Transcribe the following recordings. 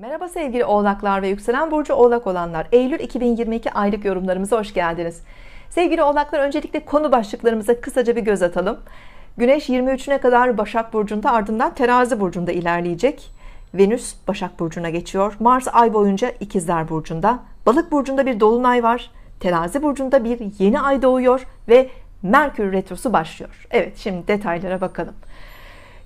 Merhaba sevgili oğlaklar ve yükselen burcu oğlak olanlar. Eylül 2022 aylık yorumlarımıza hoş geldiniz. Sevgili oğlaklar öncelikle konu başlıklarımıza kısaca bir göz atalım. Güneş 23'üne kadar Başak Burcu'nda ardından Terazi Burcu'nda ilerleyecek. Venüs Başak Burcu'na geçiyor. Mars ay boyunca İkizler Burcu'nda. Balık Burcu'nda bir dolunay var. Terazi Burcu'nda bir yeni ay doğuyor ve Merkür Retrosu başlıyor. Evet şimdi detaylara bakalım.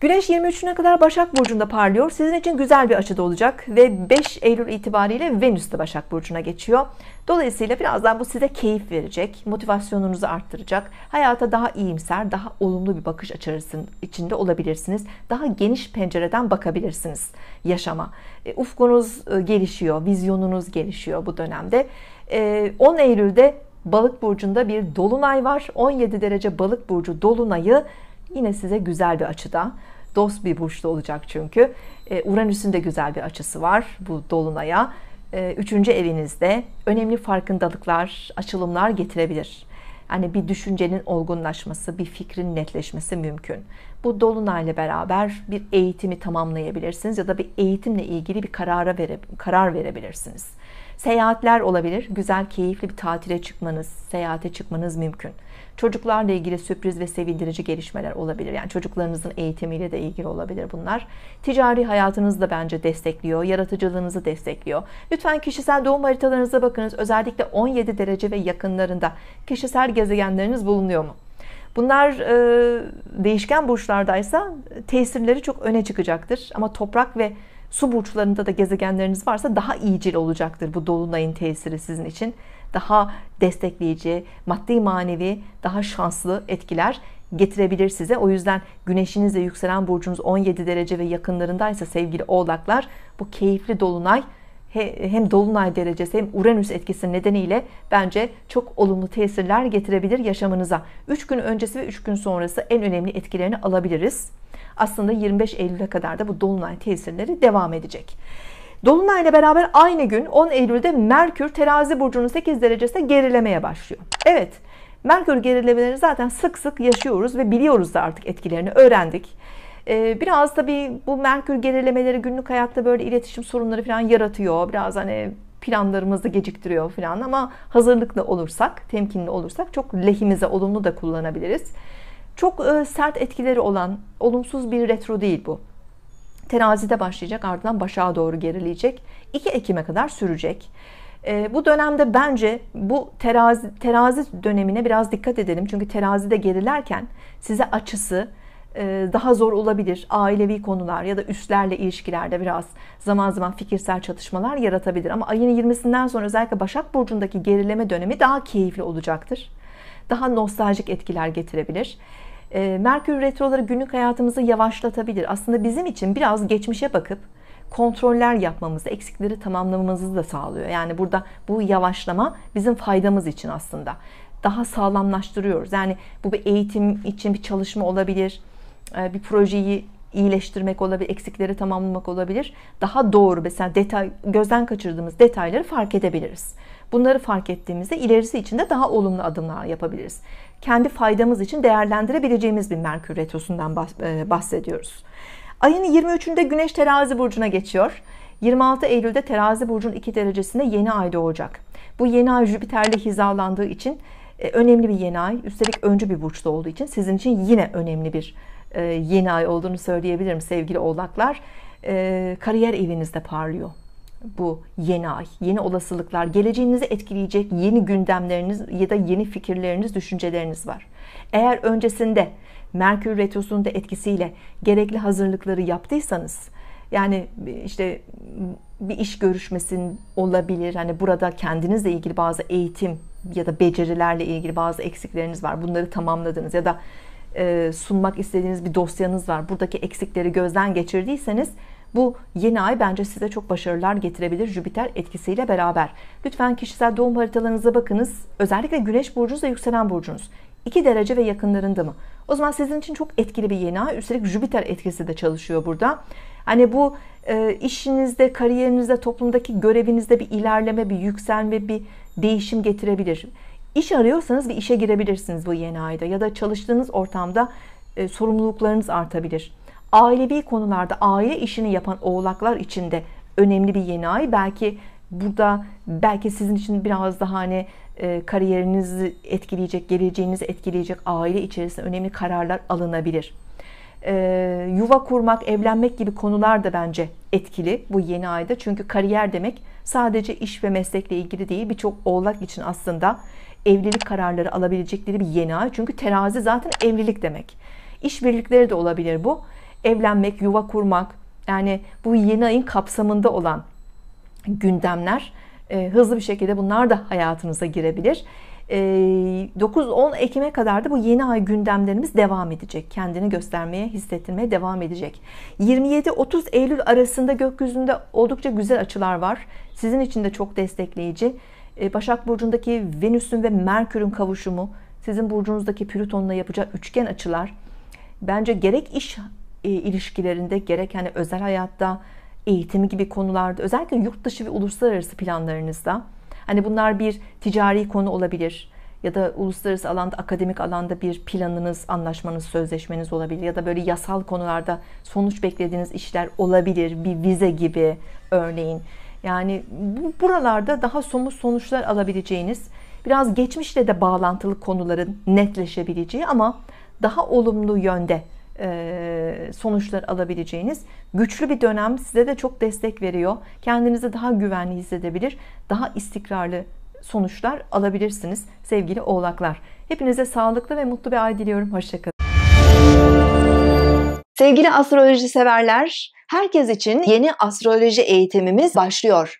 Güneş 23'üne kadar Başak Burcu'nda parlıyor. Sizin için güzel bir açıda olacak ve 5 Eylül itibariyle Venüs de Başak Burcu'na geçiyor. Dolayısıyla birazdan bu size keyif verecek, motivasyonunuzu arttıracak, hayata daha iyimser, daha olumlu bir bakış açısının içinde olabilirsiniz. Daha geniş pencereden bakabilirsiniz yaşama. E, ufkunuz e, gelişiyor, vizyonunuz gelişiyor bu dönemde. 10 e, Eylül'de Balık burcunda bir dolunay var. 17 derece Balık burcu dolunayı yine size güzel bir açıda dost bir burçta olacak çünkü. E, Uranüs'ün de güzel bir açısı var bu dolunaya. E, üçüncü evinizde önemli farkındalıklar, açılımlar getirebilir. Yani bir düşüncenin olgunlaşması, bir fikrin netleşmesi mümkün. Bu dolunayla beraber bir eğitimi tamamlayabilirsiniz ya da bir eğitimle ilgili bir karara vere, karar verebilirsiniz. Seyahatler olabilir. Güzel, keyifli bir tatile çıkmanız, seyahate çıkmanız mümkün. Çocuklarla ilgili sürpriz ve sevindirici gelişmeler olabilir. Yani çocuklarınızın eğitimiyle de ilgili olabilir bunlar. Ticari hayatınızı da bence destekliyor. Yaratıcılığınızı destekliyor. Lütfen kişisel doğum haritalarınıza bakınız. Özellikle 17 derece ve yakınlarında kişisel gezegenleriniz bulunuyor mu? Bunlar e, değişken burçlardaysa tesirleri çok öne çıkacaktır. Ama toprak ve su burçlarında da gezegenleriniz varsa daha iyicil olacaktır bu dolunayın tesiri sizin için daha destekleyici, maddi manevi daha şanslı etkiler getirebilir size. O yüzden güneşinizle yükselen burcunuz 17 derece ve yakınlarındaysa sevgili oğlaklar bu keyifli dolunay hem dolunay derecesi hem Uranüs etkisi nedeniyle bence çok olumlu tesirler getirebilir yaşamınıza. 3 gün öncesi ve 3 gün sonrası en önemli etkilerini alabiliriz. Aslında 25 Eylül'e kadar da bu dolunay tesirleri devam edecek. Dolunayla beraber aynı gün 10 Eylül'de Merkür terazi burcunun 8 derecesine gerilemeye başlıyor. Evet Merkür gerilemeleri zaten sık sık yaşıyoruz ve biliyoruz da artık etkilerini öğrendik. Ee, biraz tabii bu Merkür gerilemeleri günlük hayatta böyle iletişim sorunları falan yaratıyor. Biraz hani planlarımızı geciktiriyor falan ama hazırlıklı olursak, temkinli olursak çok lehimize olumlu da kullanabiliriz. Çok e, sert etkileri olan olumsuz bir retro değil bu terazide başlayacak ardından başağa doğru gerileyecek. 2 Ekim'e kadar sürecek. E, bu dönemde bence bu terazi, terazi dönemine biraz dikkat edelim. Çünkü terazide gerilerken size açısı e, daha zor olabilir. Ailevi konular ya da üstlerle ilişkilerde biraz zaman zaman fikirsel çatışmalar yaratabilir. Ama ayın 20'sinden sonra özellikle Başak Burcu'ndaki gerileme dönemi daha keyifli olacaktır. Daha nostaljik etkiler getirebilir. Ee, Merkür retroları günlük hayatımızı yavaşlatabilir. Aslında bizim için biraz geçmişe bakıp kontroller yapmamızı, eksikleri tamamlamamızı da sağlıyor. Yani burada bu yavaşlama bizim faydamız için aslında. Daha sağlamlaştırıyoruz. Yani bu bir eğitim için bir çalışma olabilir. E, bir projeyi iyileştirmek olabilir, eksikleri tamamlamak olabilir. Daha doğru mesela detay gözden kaçırdığımız detayları fark edebiliriz. Bunları fark ettiğimizde ilerisi için de daha olumlu adımlar yapabiliriz. Kendi faydamız için değerlendirebileceğimiz bir Merkür retrosundan e, bahsediyoruz. Ayın 23'ünde Güneş Terazi burcuna geçiyor. 26 Eylül'de Terazi burcunun 2 derecesinde yeni ay doğacak. Bu yeni ay Jüpiter'le hizalandığı için e, önemli bir yeni ay. Üstelik öncü bir burçta olduğu için sizin için yine önemli bir e, yeni ay olduğunu söyleyebilirim sevgili oğlaklar. E, kariyer evinizde parlıyor bu yeni ay, yeni olasılıklar, geleceğinizi etkileyecek yeni gündemleriniz ya da yeni fikirleriniz, düşünceleriniz var. Eğer öncesinde Merkür Retrosu'nun da etkisiyle gerekli hazırlıkları yaptıysanız, yani işte bir iş görüşmesin olabilir. Hani burada kendinizle ilgili bazı eğitim ya da becerilerle ilgili bazı eksikleriniz var. Bunları tamamladınız ya da e, sunmak istediğiniz bir dosyanız var. Buradaki eksikleri gözden geçirdiyseniz bu yeni ay bence size çok başarılar getirebilir Jüpiter etkisiyle beraber. Lütfen kişisel doğum haritalarınıza bakınız. Özellikle Güneş burcunuz ve yükselen burcunuz. 2 derece ve yakınlarında mı? O zaman sizin için çok etkili bir yeni ay. Üstelik Jüpiter etkisi de çalışıyor burada. Hani bu e, işinizde, kariyerinizde, toplumdaki görevinizde bir ilerleme, bir yükselme, bir değişim getirebilir. İş arıyorsanız bir işe girebilirsiniz bu yeni ayda ya da çalıştığınız ortamda e, sorumluluklarınız artabilir. Ailevi konularda aile işini yapan oğlaklar için de önemli bir yeni ay. Belki burada belki sizin için biraz daha hani e, kariyerinizi etkileyecek, geleceğinizi etkileyecek aile içerisinde önemli kararlar alınabilir. E, yuva kurmak, evlenmek gibi konular da bence etkili bu yeni ayda. Çünkü kariyer demek sadece iş ve meslekle ilgili değil birçok oğlak için aslında evlilik kararları alabilecekleri bir yeni ay. Çünkü terazi zaten evlilik demek. birlikleri de olabilir bu. Evlenmek, yuva kurmak yani bu yeni ayın kapsamında olan gündemler e, hızlı bir şekilde bunlar da hayatınıza girebilir. 9-10 Ekim'e kadar da bu yeni ay gündemlerimiz devam edecek. Kendini göstermeye, hissettirmeye devam edecek. 27-30 Eylül arasında gökyüzünde oldukça güzel açılar var. Sizin için de çok destekleyici. E, Başak Burcu'ndaki Venüs'ün ve Merkür'ün kavuşumu, sizin burcunuzdaki Plüton'la yapacağı üçgen açılar. Bence gerek iş e, ilişkilerinde, gerek hani özel hayatta, eğitim gibi konularda, özellikle yurt dışı ve uluslararası planlarınızda, Hani bunlar bir ticari konu olabilir ya da uluslararası alanda, akademik alanda bir planınız, anlaşmanız, sözleşmeniz olabilir ya da böyle yasal konularda sonuç beklediğiniz işler olabilir. Bir vize gibi örneğin. Yani bu, buralarda daha somut sonuçlar alabileceğiniz, biraz geçmişle de bağlantılı konuların netleşebileceği ama daha olumlu yönde sonuçlar alabileceğiniz güçlü bir dönem size de çok destek veriyor. Kendinizi daha güvenli hissedebilir, daha istikrarlı sonuçlar alabilirsiniz sevgili oğlaklar. Hepinize sağlıklı ve mutlu bir ay diliyorum. Hoşçakalın. Sevgili astroloji severler, herkes için yeni astroloji eğitimimiz başlıyor.